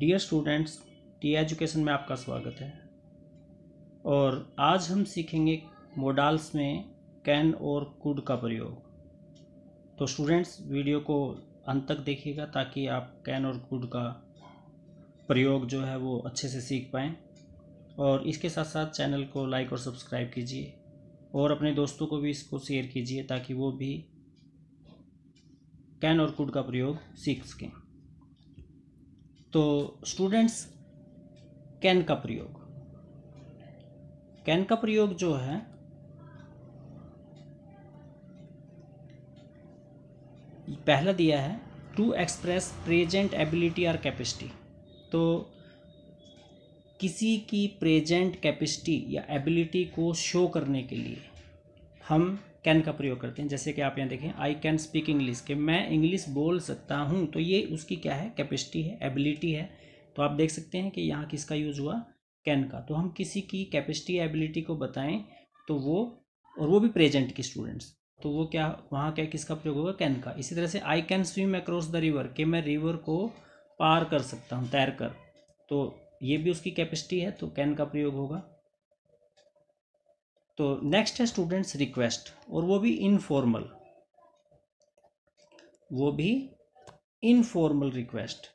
dear students T education में आपका स्वागत है और आज हम सीखेंगे मोडाल्स में कैन और कुड का प्रयोग तो स्टूडेंट्स वीडियो को अंत तक देखिएगा ताकि आप कैन और कुड का प्रयोग जो है वो अच्छे से सीख पाएँ और इसके साथ साथ चैनल को लाइक और सब्सक्राइब कीजिए और अपने दोस्तों को भी इसको शेयर कीजिए ताकि वो भी कैन और कुड का प्रयोग सीख सकें तो स्टूडेंट्स कैन का प्रयोग कैन का प्रयोग जो है पहला दिया है टू एक्सप्रेस प्रेजेंट एबिलिटी और कैपेसिटी तो किसी की प्रेजेंट कैपेसिटी या एबिलिटी को शो करने के लिए हम कैन का प्रयोग करते हैं जैसे कि आप यहाँ देखें आई कैन स्पीक इंग्लिश कि मैं इंग्लिश बोल सकता हूँ तो ये उसकी क्या है कैपेसिटी है एबिलिटी है तो आप देख सकते हैं कि यहाँ किसका यूज़ हुआ कैन का तो हम किसी की कैपेसिटी एबिलिटी को बताएं तो वो और वो भी प्रेजेंट की स्टूडेंट्स तो वो क्या वहाँ क्या किसका प्रयोग होगा कैन का इसी तरह से I can swim across the river कि मैं रिवर को पार कर सकता हूँ तैर कर तो ये भी उसकी कैपेसिटी है तो कैन का प्रयोग होगा तो नेक्स्ट है स्टूडेंट्स रिक्वेस्ट और वो भी इनफॉर्मल वो भी इनफॉर्मल रिक्वेस्ट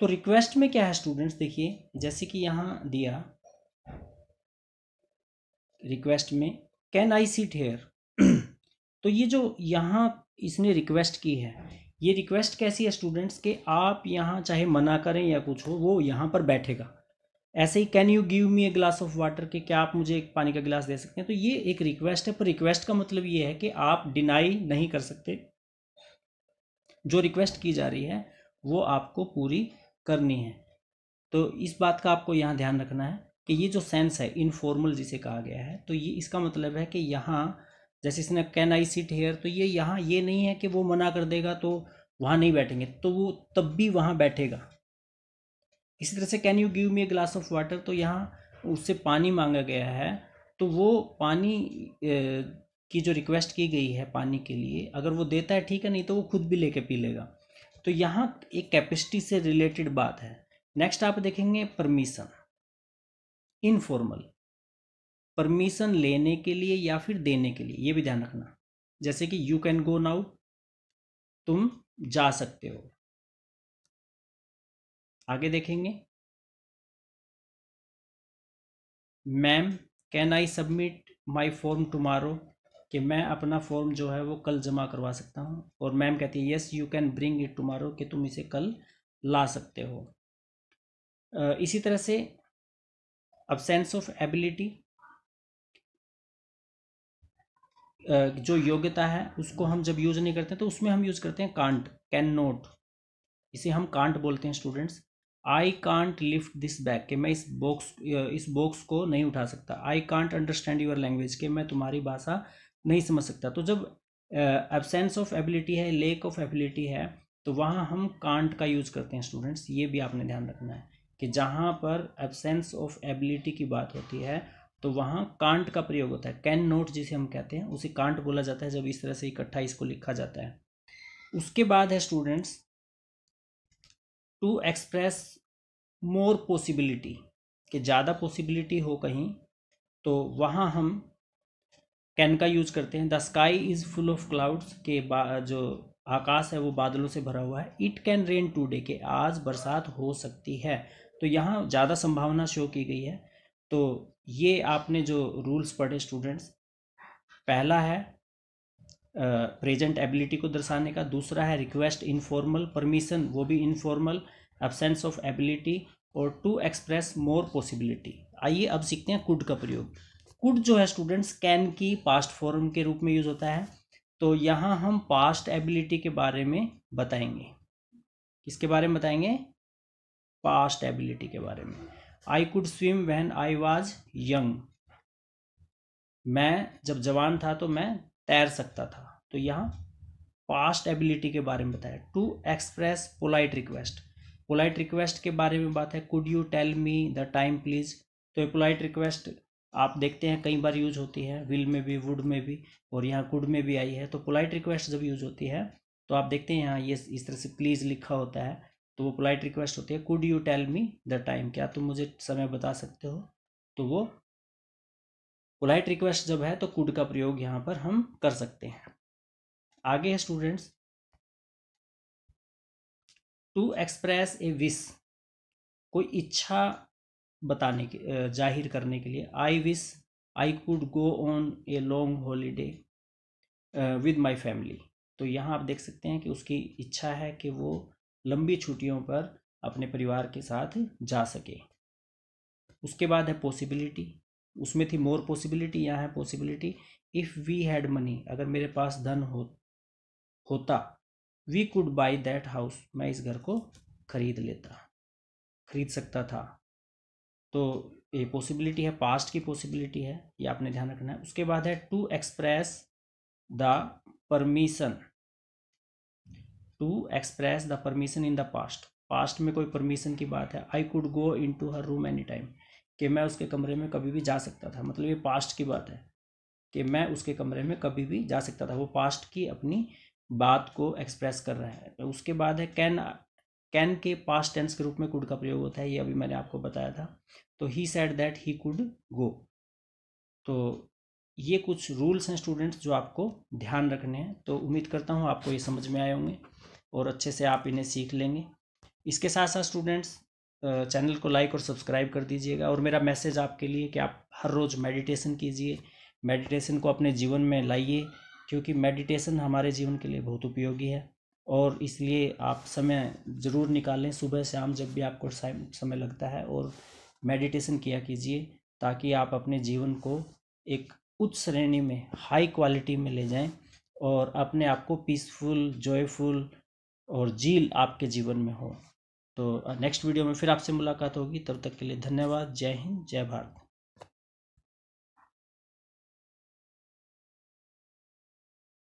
तो रिक्वेस्ट में क्या है स्टूडेंट्स देखिए जैसे कि यहां दिया रिक्वेस्ट में कैन आई सीट हेयर तो ये जो यहां इसने रिक्वेस्ट की है ये रिक्वेस्ट कैसी है स्टूडेंट्स के आप यहां चाहे मना करें या कुछ हो वो यहां पर बैठेगा ऐसे ही can you give me a glass of water कि क्या आप मुझे एक पानी का गिलास दे सकते हैं तो ये एक रिक्वेस्ट है पर रिक्वेस्ट का मतलब ये है कि आप डिनाई नहीं कर सकते जो रिक्वेस्ट की जा रही है वो आपको पूरी करनी है तो इस बात का आपको यहाँ ध्यान रखना है कि ये जो सेंस है इनफॉर्मल जिसे कहा गया है तो ये इसका मतलब है कि यहाँ जैसे इसने कैन आई सीट हेयर तो ये यहाँ ये नहीं है कि वो मना कर देगा तो वहाँ नहीं बैठेंगे तो वो तब भी वहाँ बैठेगा इसी तरह से can you give me a glass of water तो यहाँ उससे पानी मांगा गया है तो वो पानी की जो रिक्वेस्ट की गई है पानी के लिए अगर वो देता है ठीक है नहीं तो वो खुद भी लेके पी लेगा तो यहाँ एक कैपेसिटी से रिलेटेड बात है नेक्स्ट आप देखेंगे परमिशन इनफॉर्मल परमिशन लेने के लिए या फिर देने के लिए ये भी ध्यान रखना जैसे कि यू कैन गो नाउ तुम जा सकते हो आगे देखेंगे ma'am can I submit my form tomorrow कि मैं अपना फॉर्म जो है वो कल जमा करवा सकता हूँ और मैम कहती है yes you can bring it tomorrow कि तुम इसे कल ला सकते हो इसी तरह से अब सेंस ऑफ एबिलिटी जो योग्यता है उसको हम जब यूज़ नहीं करते तो उसमें हम यूज़ करते हैं कांट कैन नोट इसे हम कांट बोलते हैं students I can't lift this bag के मैं इस बॉक्स इस बॉक्स को नहीं उठा सकता I can't understand your language के मैं तुम्हारी भाषा नहीं समझ सकता तो जब एबसेंस ऑफ एबिलिटी है लेक ऑफ एबिलिटी है तो वहाँ हम कांट का यूज़ करते हैं स्टूडेंट्स ये भी आपने ध्यान रखना है कि जहाँ पर एबसेंस ऑफ एबिलिटी की बात होती है तो वहाँ कांट का प्रयोग होता है कैन नोट जिसे हम कहते हैं उसे कांट बोला जाता है जब इस तरह से इकट्ठा इसको लिखा जाता है उसके बाद है students to express more possibility कि ज़्यादा पॉसिबिलिटी हो कहीं तो वहाँ हम कैन का यूज करते हैं the sky is full of clouds के जो आकाश है वो बादलों से भरा हुआ है इट कैन रेन टूडे के आज बरसात हो सकती है तो यहाँ ज़्यादा संभावना शो की गई है तो ये आपने जो रूल्स पढ़े स्टूडेंट्स पहला है प्रेजेंट एबिलिटी को दर्शाने का दूसरा है रिक्वेस्ट इनफॉर्मल परमिशन वो भी इनफॉर्मल एबसेंस ऑफ एबिलिटी और टू एक्सप्रेस मोर पॉसिबिलिटी आइए अब सीखते हैं कुड का प्रयोग कुड जो है स्टूडेंट्स कैन की पास्ट फॉर्म के रूप में यूज होता है तो यहाँ हम पास्ट एबिलिटी के बारे में बताएंगे किसके बारे में बताएंगे पास्ट एबिलिटी के बारे में I could swim when I was young मैं जब जवान था तो मैं तैर सकता था तो यहाँ पास्ट एबिलिटी के बारे में बताया to express polite request polite request के बारे में बात है could you tell me the time please तो ये पोलाइट रिक्वेस्ट आप देखते हैं कई बार यूज होती है विल में भी वुड में भी और यहाँ कुड में भी आई है तो पोलाइट रिक्वेस्ट जब यूज होती है तो आप देखते हैं यहाँ ये इस तरह से प्लीज़ लिखा होता है तो वो पोलाइट रिक्वेस्ट होती है could you tell me the time क्या तुम मुझे समय बता सकते हो तो वो पोलाइट रिक्वेस्ट जब है तो कुड का प्रयोग यहाँ पर हम कर सकते हैं आगे है students to express a wish कोई इच्छा बताने के जाहिर करने के लिए I wish I could go on a long holiday with my family तो यहाँ आप देख सकते हैं कि उसकी इच्छा है कि वो लंबी छुट्टियों पर अपने परिवार के साथ जा सके उसके बाद है पॉसिबिलिटी उसमें थी मोर पॉसिबिलिटी यहाँ है possibility if we had money अगर मेरे पास धन हो होता we could buy that house मैं इस घर को खरीद लेता खरीद सकता था तो ये पॉसिबिलिटी है पास्ट की पॉसिबिलिटी है ये आपने ध्यान रखना है उसके बाद है to express the permission to express the permission in the past past में कोई परमिशन की बात है I could go into her room any time कि मैं उसके कमरे में कभी भी जा सकता था मतलब ये पास्ट की बात है कि मैं उसके कमरे में कभी भी जा सकता था वो पास्ट की अपनी बात को एक्सप्रेस कर रहा है तो उसके बाद है कैन कैन के पास्ट टेंस के रूप में कुड का प्रयोग होता है ये अभी मैंने आपको बताया था तो he said that he could go तो ये कुछ रूल्स हैं स्टूडेंट्स जो आपको ध्यान रखने हैं तो उम्मीद करता हूँ आपको ये समझ में आए होंगे और अच्छे से आप इन्हें सीख लेंगे इसके साथ साथ स्टूडेंट्स चैनल को लाइक और सब्सक्राइब कर दीजिएगा और मेरा मैसेज आपके लिए कि आप हर रोज़ मेडिटेशन कीजिए मेडिटेशन को अपने जीवन में लाइए क्योंकि मेडिटेशन हमारे जीवन के लिए बहुत उपयोगी है और इसलिए आप समय ज़रूर निकालें सुबह शाम जब भी आपको समय लगता है और मेडिटेशन किया कीजिए ताकि आप अपने जीवन को एक उच्च श्रेणी में हाई क्वालिटी में ले जाएं और अपने आप को पीसफुल जॉयफुल और झील आपके जीवन में हो तो नेक्स्ट वीडियो में फिर आपसे मुलाकात होगी तब तक के लिए धन्यवाद जय हिंद जय भारत